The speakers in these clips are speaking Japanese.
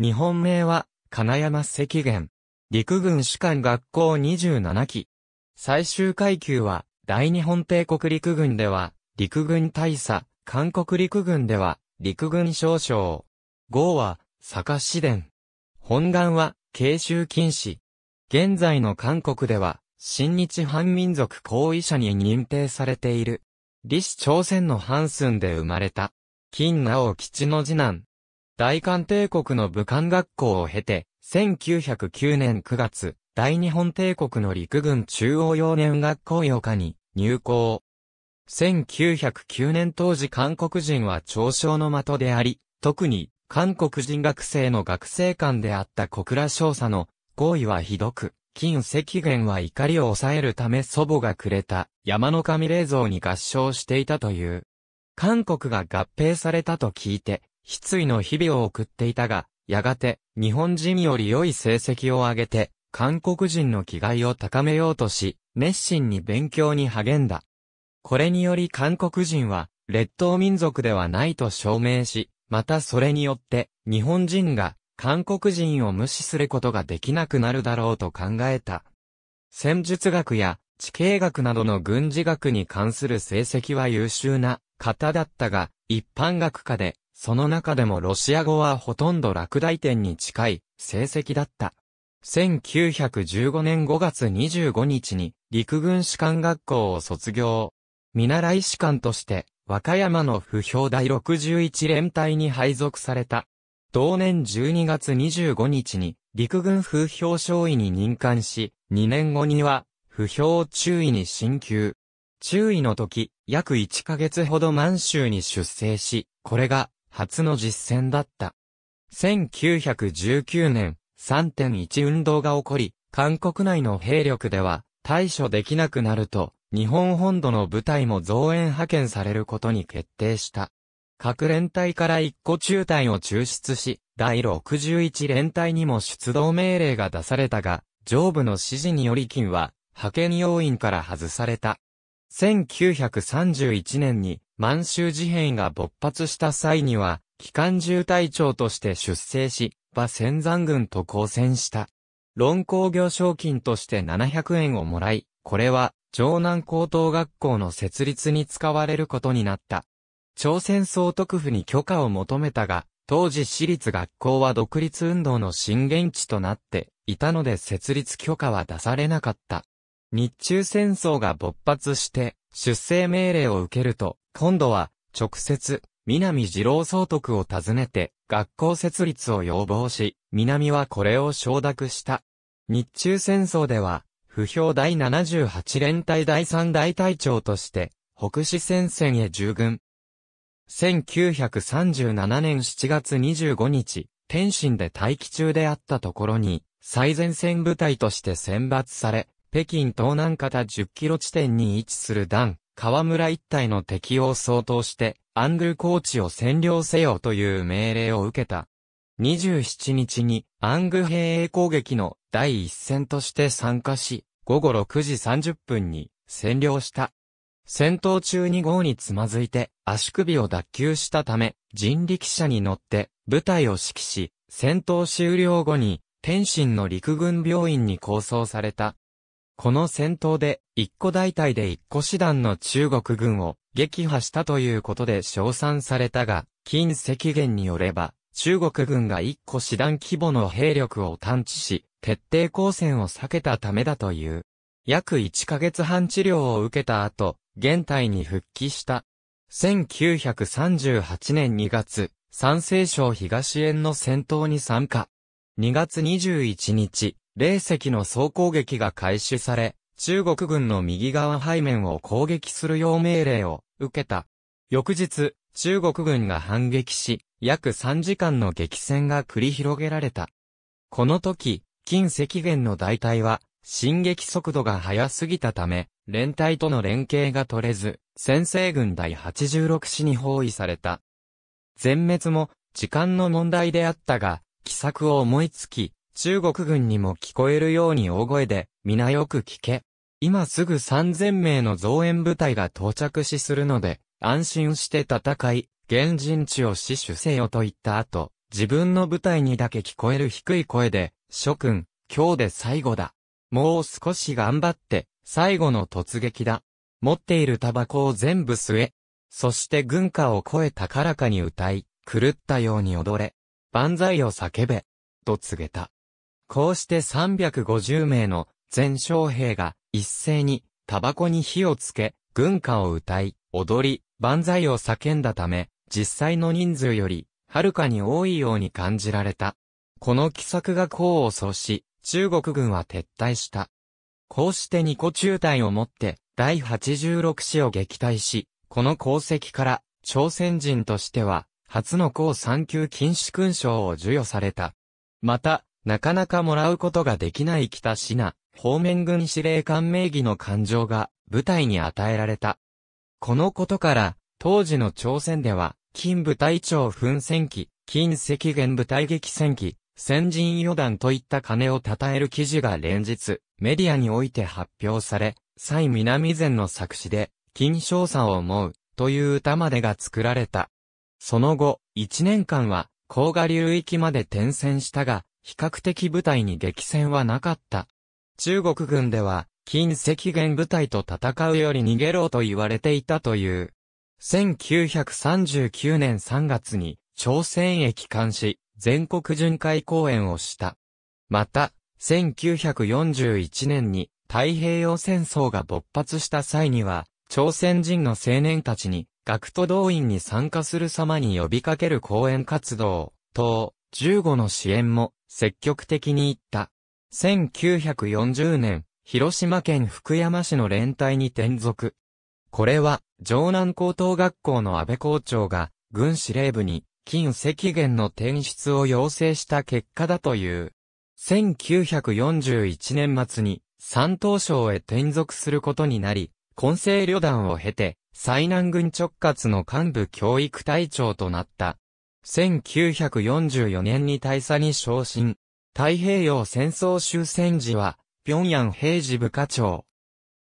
日本名は、金山赤源。陸軍士官学校27期。最終階級は、大日本帝国陸軍では、陸軍大佐、韓国陸軍では、陸軍少将。号は、坂市伝。本願は、慶州禁止。現在の韓国では、新日反民族行為者に認定されている。李氏朝鮮のハンスンで生まれた。金直吉の次男、大韓帝国の武漢学校を経て、1909年9月、大日本帝国の陸軍中央幼年学校予科に入校。1909年当時韓国人は嘲笑の的であり、特に韓国人学生の学生間であった小倉少佐の行為はひどく、金石元は怒りを抑えるため祖母がくれた山の神霊像に合唱していたという。韓国が合併されたと聞いて、失意の日々を送っていたが、やがて、日本人より良い成績を上げて、韓国人の気概を高めようとし、熱心に勉強に励んだ。これにより韓国人は、列島民族ではないと証明し、またそれによって、日本人が、韓国人を無視することができなくなるだろうと考えた。戦術学や、地形学などの軍事学に関する成績は優秀な方だったが、一般学科でその中でもロシア語はほとんど落第点に近い成績だった。1915年5月25日に陸軍士官学校を卒業。見習い士官として和歌山の不評第61連隊に配属された。同年12月25日に陸軍風評少尉に任官し、2年後には不評注意に進級。注意の時、約1ヶ月ほど満州に出征し、これが初の実戦だった。1919年、3.1運動が起こり、韓国内の兵力では対処できなくなると、日本本土の部隊も増援派遣されることに決定した。各連隊から1個中隊を抽出し、第61連隊にも出動命令が出されたが、上部の指示により金は、派遣要員から外された。1931年に、満州事変が勃発した際には、機関銃隊長として出征し、馬仙山軍と交戦した。論工業賞金として700円をもらい、これは、城南高等学校の設立に使われることになった。朝鮮総督府に許可を求めたが、当時私立学校は独立運動の震源地となっていたので設立許可は出されなかった。日中戦争が勃発して出生命令を受けると今度は、直接、南二郎総督を訪ねて、学校設立を要望し、南はこれを承諾した。日中戦争では、不評第78連隊第3大隊長として、北市戦線へ従軍。1937年7月25日、天津で待機中であったところに、最前線部隊として選抜され、北京東南方10キロ地点に位置する団、河村一帯の敵を相当して、アングルコーチを占領せよという命令を受けた。27日に、アング兵衛攻撃の第一戦として参加し、午後6時30分に占領した。戦闘中に号につまずいて足首を脱臼したため、人力車に乗って部隊を指揮し、戦闘終了後に天津の陸軍病院に構想されたこの戦闘で、一個大隊で一個師団の中国軍を撃破したということで称賛されたが、近赤元によれば、中国軍が一個師団規模の兵力を探知し、徹底抗戦を避けたためだという。約1ヶ月半治療を受けた後、現代に復帰した。1938年2月、山西省東園の戦闘に参加。2月21日、霊石の総攻撃が開始され、中国軍の右側背面を攻撃するよう命令を受けた。翌日、中国軍が反撃し、約3時間の激戦が繰り広げられた。この時、近赤原の大隊は、進撃速度が速すぎたため、連隊との連携が取れず、先制軍第86師に包囲された。全滅も、時間の問題であったが、奇策を思いつき、中国軍にも聞こえるように大声で、皆よく聞け。今すぐ3000名の増援部隊が到着しするので、安心して戦い、現人地を死守せよと言った後、自分の部隊にだけ聞こえる低い声で、諸君、今日で最後だ。もう少し頑張って、最後の突撃だ。持っているタバコを全部吸え。そして軍歌を声高らかに歌い、狂ったように踊れ。万歳を叫べ。と告げた。こうして350名の全将兵が一斉にタバコに火をつけ、軍歌を歌い、踊り、万歳を叫んだため、実際の人数より、はるかに多いように感じられた。この奇策が功を奏し、中国軍は撤退した。こうして二個中隊をもって、第86師を撃退し、この功績から、朝鮮人としては、初の高三級禁止勲章を授与された。また、なかなかもらうことができない北品、方面軍司令官名義の感情が部隊に与えられた。このことから、当時の朝鮮では、金部隊長奮戦記、金赤原部隊激戦記、先人余談といった金を称える記事が連日、メディアにおいて発表され、蔡南前の作詞で、金賞さを思う、という歌までが作られた。その後、一年間は、甲賀流域まで転戦したが、比較的部隊に激戦はなかった。中国軍では、近赤原部隊と戦うより逃げろと言われていたという。1939年3月に、朝鮮へ帰還し、全国巡回公演をした。また、1941年に太平洋戦争が勃発した際には、朝鮮人の青年たちに、学徒動員に参加する様に呼びかける講演活動、等、15の支援も積極的に行った。1940年、広島県福山市の連隊に転属。これは、城南高等学校の安倍校長が、軍司令部に、近赤源の転出を要請した結果だという。1941年末に、山東省へ転属することになり、混成旅団を経て、最南軍直轄の幹部教育隊長となった。1944年に大佐に昇進。太平洋戦争終戦時は、平壌平時部課長。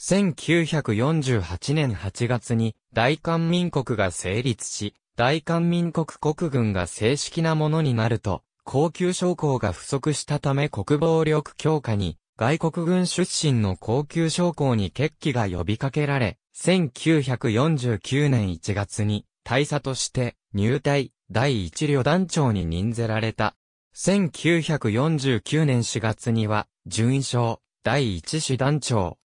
1948年8月に大韓民国が成立し、大韓民国国軍が正式なものになると、高級将校が不足したため国防力強化に、外国軍出身の高級将校に決起が呼びかけられ、1949年1月に大佐として入隊。第一旅団長に任ぜられた。1949年4月には、順位賞、第一師団長。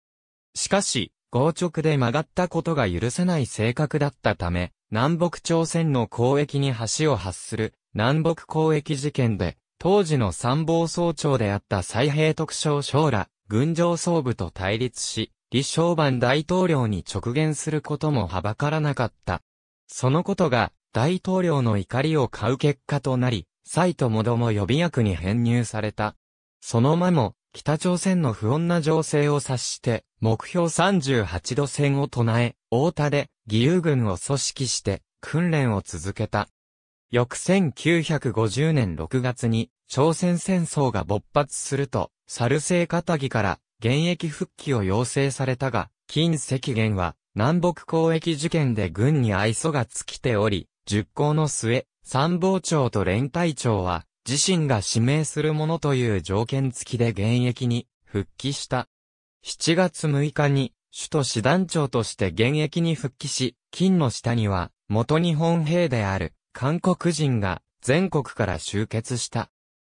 しかし、硬直で曲がったことが許せない性格だったため、南北朝鮮の交易に橋を発する、南北交易事件で、当時の参謀総長であった蔡平特将将ら、軍上総部と対立し、李承晩大統領に直言することもはばからなかった。そのことが、大統領の怒りを買う結果となり、サイトモも予備役に編入された。その前も、北朝鮮の不穏な情勢を察して、目標38度線を唱え、大田で義勇軍を組織して、訓練を続けた。翌1950年6月に、朝鮮戦争が勃発すると、サルセイカタギから現役復帰を要請されたが、金赤元は南北交易事件で軍に愛想が尽きており、熟考の末、参謀長と連隊長は、自身が指名するものという条件付きで現役に復帰した。7月6日に、首都師団長として現役に復帰し、金の下には、元日本兵である、韓国人が、全国から集結した。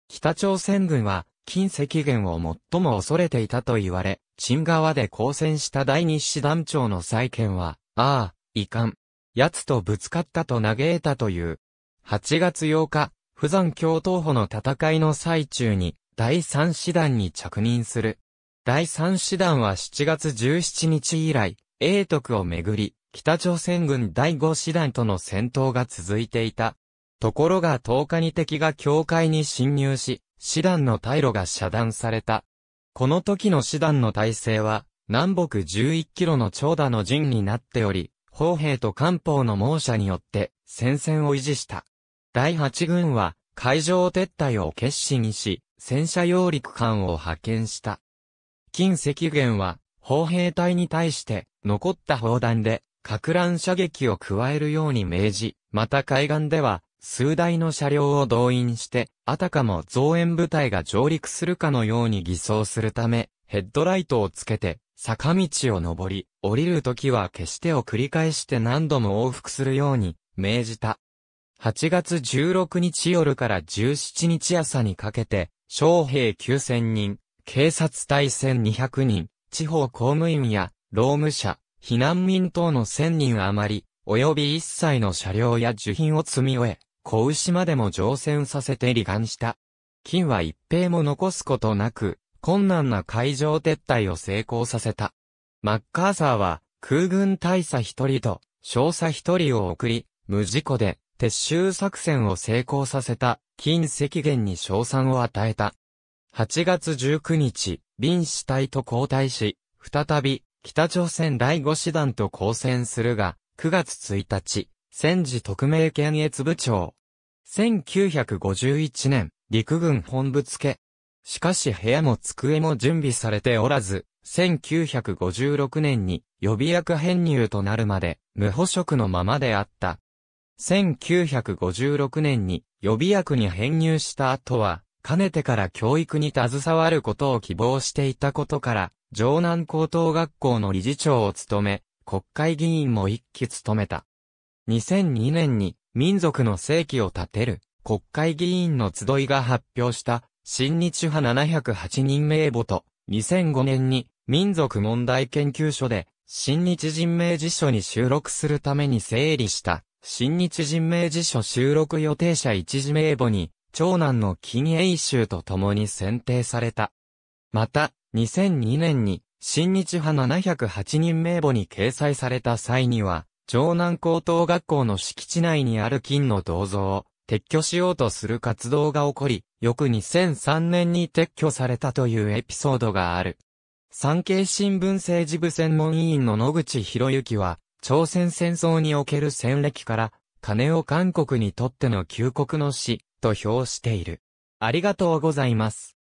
北朝鮮軍は、金石源を最も恐れていたと言われ、チン側で交戦した第二師団長の再建は、ああ、かん。奴とぶつかったと嘆いたという。8月8日、富山教闘補の戦いの最中に、第三師団に着任する。第三師団は7月17日以来、英徳をめぐり、北朝鮮軍第五師団との戦闘が続いていた。ところが10日に敵が境界に侵入し、師団の退路が遮断された。この時の師団の体制は、南北11キロの長蛇の陣になっており、砲兵と艦砲の猛者によって戦線を維持した。第8軍は海上撤退を決心し、戦車揚陸艦を派遣した。近赤原は砲兵隊に対して残った砲弾で核乱射撃を加えるように命じ、また海岸では数台の車両を動員して、あたかも増援部隊が上陸するかのように偽装するため、ヘッドライトをつけて坂道を登り、降りるときは決してを繰り返して何度も往復するように命じた。8月16日夜から17日朝にかけて、将兵9000人、警察隊1200人、地方公務員や労務者、避難民等の1000人余り、及び一切の車両や受品を積み終え、小牛までも乗船させて離岸した。金は一平も残すことなく、困難な海上撤退を成功させた。マッカーサーは空軍大佐一人と少佐一人を送り、無事故で撤収作戦を成功させた金石源に賞賛を与えた。8月19日、臨死隊と交代し、再び北朝鮮第5師団と交戦するが、9月1日、戦時特命検閲部長。1951年、陸軍本部付しかし部屋も机も準備されておらず、1956年に予備役編入となるまで無補職のままであった。1956年に予備役に編入した後は、かねてから教育に携わることを希望していたことから、城南高等学校の理事長を務め、国会議員も一期務めた。2002年に民族の正規を立てる国会議員の集いが発表した新日派708人名簿と、2005年に民族問題研究所で、新日人名辞書に収録するために整理した、新日人名辞書収録予定者一時名簿に、長男の金英州と共に選定された。また、2002年に、新日派708人名簿に掲載された際には、長南高等学校の敷地内にある金の銅像、撤去しようとする活動が起こり、翌2003年に撤去されたというエピソードがある。産経新聞政治部専門委員の野口博之は、朝鮮戦争における戦歴から、金を韓国にとっての旧国の死、と評している。ありがとうございます。